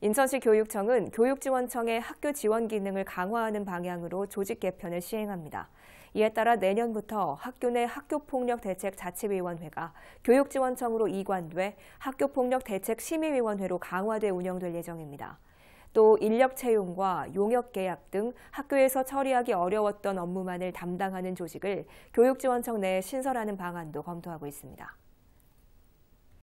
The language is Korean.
인천시 교육청은 교육지원청의 학교 지원 기능을 강화하는 방향으로 조직 개편을 시행합니다. 이에 따라 내년부터 학교 내 학교폭력 대책 자치위원회가 교육지원청으로 이관돼 학교폭력 대책 심의위원회로 강화돼 운영될 예정입니다. 또 인력 채용과 용역 계약 등 학교에서 처리하기 어려웠던 업무만을 담당하는 조직을 교육지원청 내에 신설하는 방안도 검토하고 있습니다.